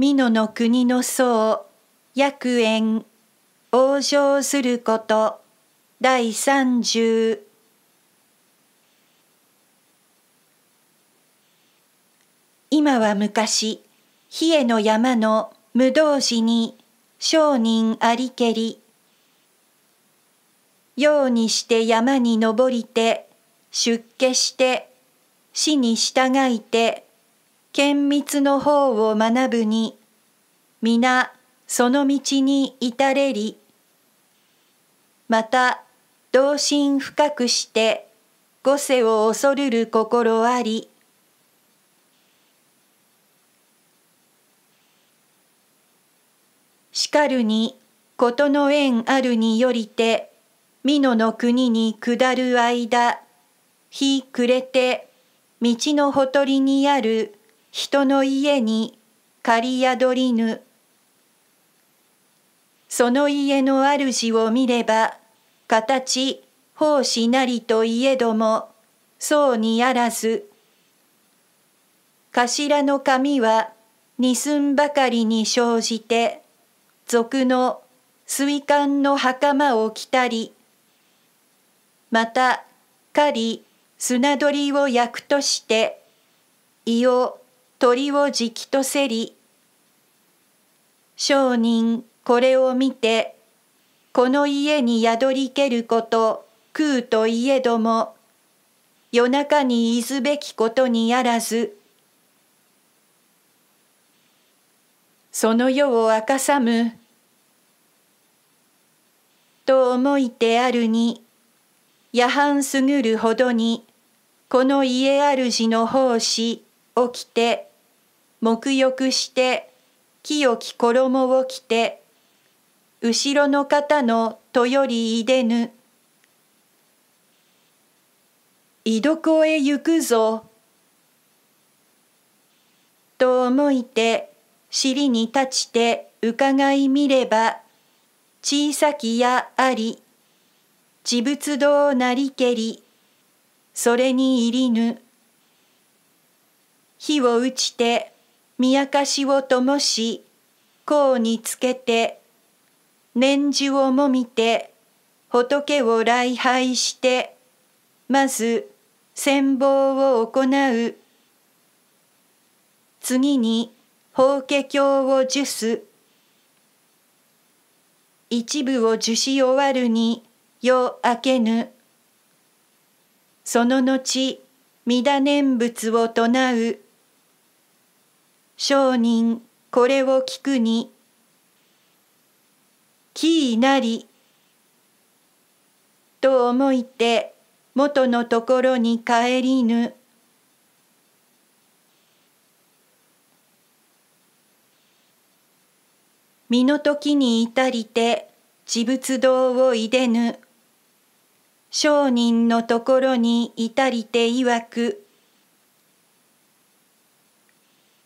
美濃の国の僧薬園往生すること第三十今は昔比叡の山の無道寺に商人ありけりようにして山に登りて出家して死に従いて厳密の方を学ぶに皆その道に至れりまた同心深くして御世を恐るる心ありしかるに事の縁あるによりて美濃の国に下る間日暮れて道のほとりにある人の家に借り宿りぬその家の主を見れば形奉仕なりといえどもそうにあらず頭の髪は二寸ばかりに生じて俗の水管の袴を着たりまた狩り砂取りをくとして胃を鳥をじきとせり商人これを見てこの家に宿りけること食うといえども夜中にいずべきことにあらずその世を明かさむと思いてあるに夜半すぐるほどにこの家主の奉仕起きて沐浴して清き衣を着て後ろの方のとよりいでぬ井戸床へ行くぞと思いて尻に立ちて伺い見れば小さきやあり自仏道なりけりそれに入りぬ火を打ちて見明かしをともし甲につけて念珠をもみて仏を礼拝してまず戦うを行う次に法華経を受す一部を受し終わるに夜明けぬその後、ねん念仏を唱う。商人これを聞くにキーなりと思いて元のところに帰りぬ身の時に至りて地仏堂をいでぬ商人のところに至りていわく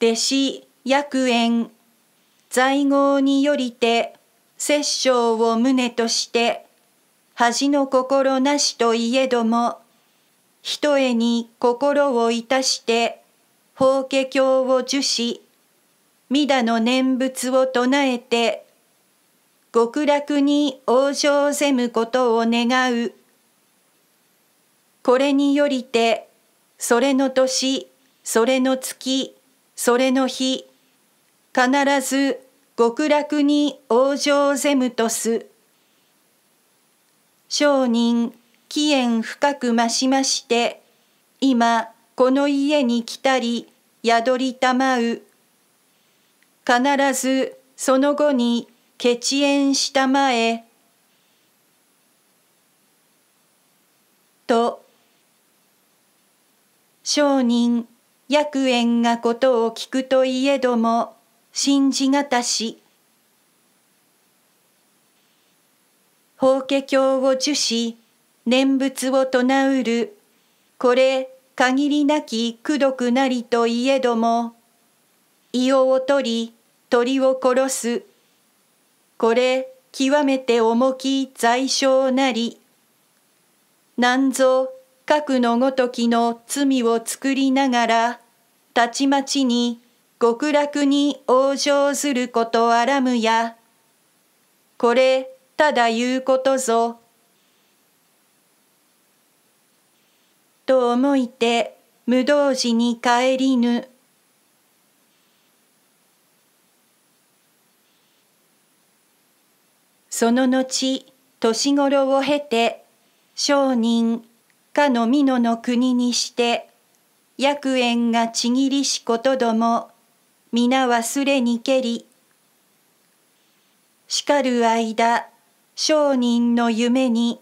弟子薬縁在郷によりて摂政を旨として恥の心なしといえどもひとえに心をいたして法華経を受し陀の念仏を唱えて極楽に往生せむことを願うこれによりてそれの年それの月それの日必ず極楽に往生ゼムとす商人貴縁深く増しまして今この家に来たり宿りたまう必ずその後に血縁したまえと商人薬縁がことを聞くといえども信じがたし法華経を受し念仏を唱うるこれ限りなき功毒なりといえども胃を取り鳥を殺すこれ極めて重き罪傷なりなんぞ核のごときの罪を作りながらたちまちに極楽に往生することあらむや。これただ言うことぞ。と思いて無動時に帰りぬ。その後年頃を経て商人かの美濃の国にして薬縁がちぎりしことども皆忘れにけりしかる間商人の夢に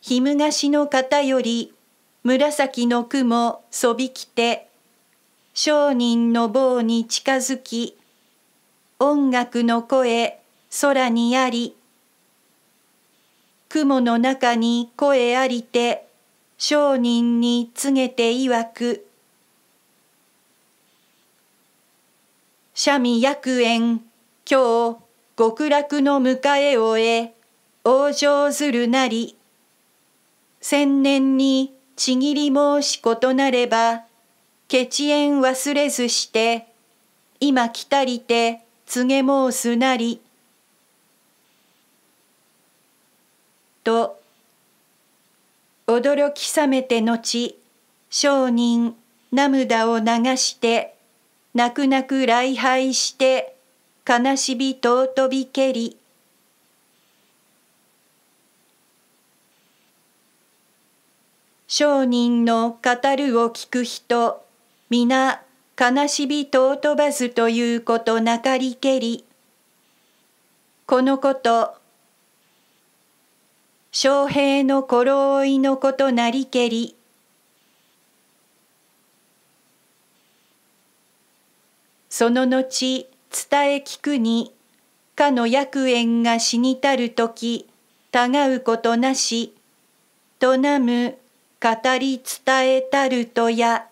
ひむがしの方より紫の雲そびきて商人の棒に近づき音楽の声空にあり雲の中に声ありて商人に告げていわく三味薬園今日極楽の迎えを得往生ずるなり千年にちぎり申し異なればケチ縁忘れずして今来たりて告げ申すなりと驚き覚めて後商人涙を流して泣く泣く礼拝して悲しび尊びけり商人の語るを聞く人皆悲しび尊ばずということなかりけりこのこと将兵の頃追いのことなりけりその後伝え聞くにかの薬園が死にたる時たがうことなしとなむ語り伝えたるとや。